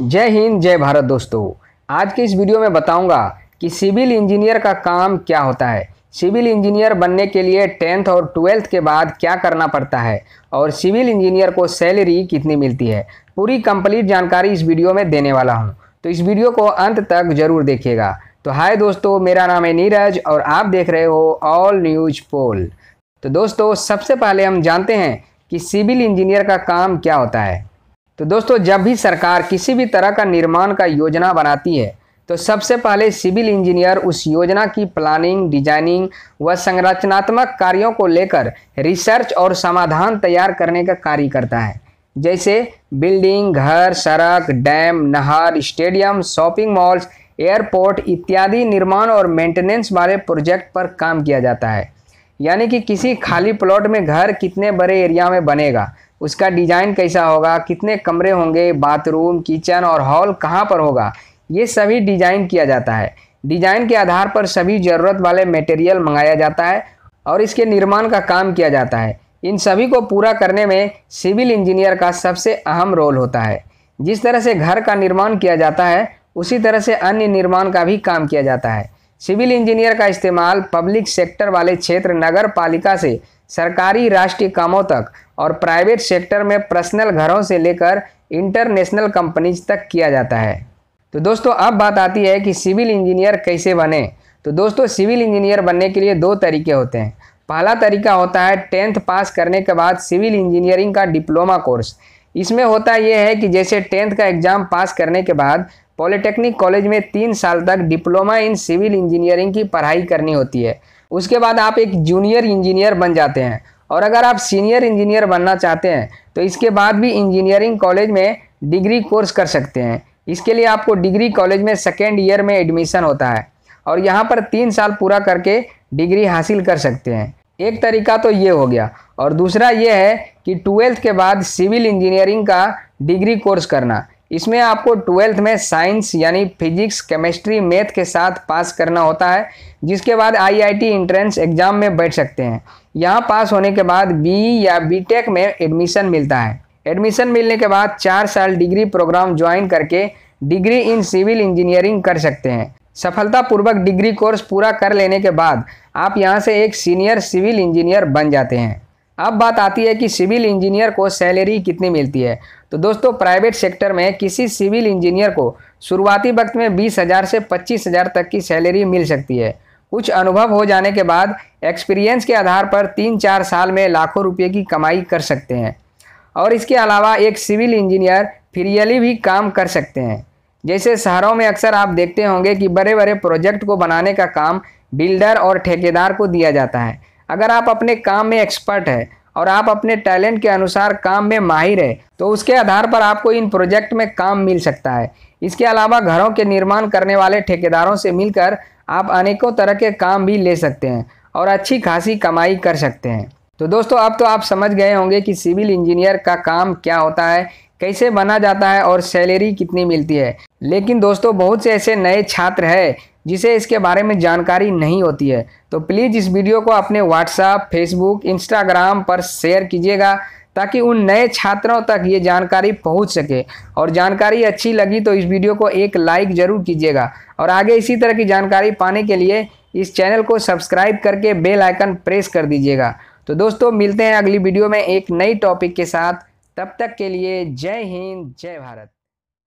जय हिंद जय भारत दोस्तों आज के इस वीडियो में बताऊंगा कि सिविल इंजीनियर का काम क्या होता है सिविल इंजीनियर बनने के लिए टेंथ और ट्वेल्थ के बाद क्या करना पड़ता है और सिविल इंजीनियर को सैलरी कितनी मिलती है पूरी कंप्लीट जानकारी इस वीडियो में देने वाला हूँ तो इस वीडियो को अंत तक जरूर देखिएगा तो हाय दोस्तों मेरा नाम है नीरज और आप देख रहे हो ऑल न्यूज पोल तो दोस्तों सबसे पहले हम जानते हैं कि सिविल इंजीनियर का काम क्या होता है तो दोस्तों जब भी सरकार किसी भी तरह का निर्माण का योजना बनाती है तो सबसे पहले सिविल इंजीनियर उस योजना की प्लानिंग डिजाइनिंग व संरचनात्मक कार्यों को लेकर रिसर्च और समाधान तैयार करने का कार्य करता है जैसे बिल्डिंग घर सड़क डैम नहर स्टेडियम शॉपिंग मॉल्स एयरपोर्ट इत्यादि निर्माण और मेंटेनेंस वाले प्रोजेक्ट पर काम किया जाता है यानी कि किसी खाली प्लॉट में घर कितने बड़े एरिया में बनेगा उसका डिज़ाइन कैसा होगा कितने कमरे होंगे बाथरूम किचन और हॉल कहाँ पर होगा ये सभी डिज़ाइन किया जाता है डिज़ाइन के आधार पर सभी ज़रूरत वाले मटेरियल मंगाया जाता है और इसके निर्माण का काम किया जाता है इन सभी को पूरा करने में सिविल इंजीनियर का सबसे अहम रोल होता है जिस तरह से घर का निर्माण किया जाता है उसी तरह से अन्य निर्माण का भी काम किया जाता है सिविल इंजीनियर का इस्तेमाल पब्लिक सेक्टर वाले क्षेत्र नगर पालिका से सरकारी राष्ट्रीय कामों तक और प्राइवेट सेक्टर में पर्सनल घरों से लेकर इंटरनेशनल कंपनीज तक किया जाता है तो दोस्तों अब बात आती है कि सिविल इंजीनियर कैसे बने तो दोस्तों सिविल इंजीनियर बनने के लिए दो तरीके होते हैं पहला तरीका होता है टेंथ पास करने के बाद सिविल इंजीनियरिंग का डिप्लोमा कोर्स इसमें होता यह है कि जैसे टेंथ का एग्ज़ाम पास करने के बाद पॉलिटेक्निक कॉलेज में तीन साल तक डिप्लोमा इन सिविल इंजीनियरिंग की पढ़ाई करनी होती है उसके बाद आप एक जूनियर इंजीनियर बन जाते हैं और अगर आप सीनियर इंजीनियर बनना चाहते हैं तो इसके बाद भी इंजीनियरिंग कॉलेज में डिग्री कोर्स कर सकते हैं इसके लिए आपको डिग्री कॉलेज में सेकेंड ईयर में एडमिशन होता है और यहाँ पर तीन साल पूरा करके डिग्री हासिल कर सकते हैं एक तरीका तो ये हो गया और दूसरा ये है कि ट्वेल्थ के बाद सिविल इंजीनियरिंग का डिग्री कोर्स करना इसमें आपको ट्वेल्थ में साइंस यानी फिजिक्स केमिस्ट्री मैथ के साथ पास करना होता है जिसके बाद आईआईटी इंट्रेंस एग्ज़ाम में बैठ सकते हैं यहाँ पास होने के बाद बी या बीटेक में एडमिशन मिलता है एडमिशन मिलने के बाद चार साल डिग्री प्रोग्राम ज्वाइन करके डिग्री इन सिविल इंजीनियरिंग कर सकते हैं सफलतापूर्वक डिग्री कोर्स पूरा कर लेने के बाद आप यहाँ से एक सीनियर सिविल इंजीनियर बन जाते हैं अब बात आती है कि सिविल इंजीनियर को सैलरी कितनी मिलती है तो दोस्तों प्राइवेट सेक्टर में किसी सिविल इंजीनियर को शुरुआती वक्त में बीस हज़ार से पच्चीस हज़ार तक की सैलरी मिल सकती है कुछ अनुभव हो जाने के बाद एक्सपीरियंस के आधार पर तीन चार साल में लाखों रुपये की कमाई कर सकते हैं और इसके अलावा एक सिविल इंजीनियर फ्रियली भी काम कर सकते हैं जैसे शहरों में अक्सर आप देखते होंगे कि बड़े बड़े प्रोजेक्ट को बनाने का काम बिल्डर और ठेकेदार को दिया जाता है अगर आप अपने काम में एक्सपर्ट है और आप अपने टैलेंट के अनुसार काम में माहिर है तो उसके आधार पर आपको इन प्रोजेक्ट में काम मिल सकता है इसके अलावा घरों के निर्माण करने वाले ठेकेदारों से मिलकर आप अनेकों तरह के काम भी ले सकते हैं और अच्छी खासी कमाई कर सकते हैं तो दोस्तों अब तो आप समझ गए होंगे कि सिविल इंजीनियर का काम क्या होता है कैसे बना जाता है और सैलरी कितनी मिलती है लेकिन दोस्तों बहुत से ऐसे नए छात्र हैं जिसे इसके बारे में जानकारी नहीं होती है तो प्लीज़ इस वीडियो को अपने व्हाट्सएप फेसबुक इंस्टाग्राम पर शेयर कीजिएगा ताकि उन नए छात्रों तक ये जानकारी पहुंच सके और जानकारी अच्छी लगी तो इस वीडियो को एक लाइक ज़रूर कीजिएगा और आगे इसी तरह की जानकारी पाने के लिए इस चैनल को सब्सक्राइब करके बेल आइकन प्रेस कर दीजिएगा तो दोस्तों मिलते हैं अगली वीडियो में एक नई टॉपिक के साथ तब तक के लिए जय हिंद जय भारत